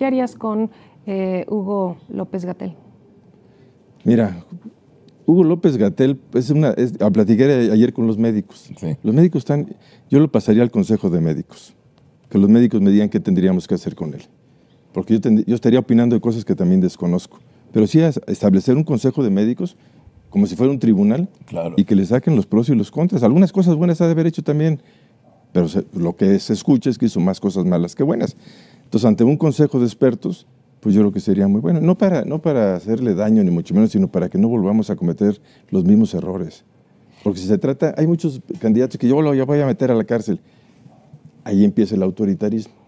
¿Qué harías con eh, Hugo López Gatel? Mira, Hugo López Gatel es una. platiqué ayer con los médicos. Los médicos están. Yo lo pasaría al Consejo de Médicos. Que los médicos me digan qué tendríamos que hacer con él. Porque yo, estaría opinando de cosas que también desconozco. Pero sí establecer un Consejo de Médicos como si fuera un tribunal claro. y que le saquen los pros y los contras. Algunas cosas buenas ha de haber hecho también, pero lo que se escucha es que hizo más cosas malas que buenas. Entonces, ante un consejo de expertos, pues yo creo que sería muy bueno. No para, no para hacerle daño, ni mucho menos, sino para que no volvamos a cometer los mismos errores. Porque si se trata, hay muchos candidatos que yo lo voy a meter a la cárcel. Ahí empieza el autoritarismo.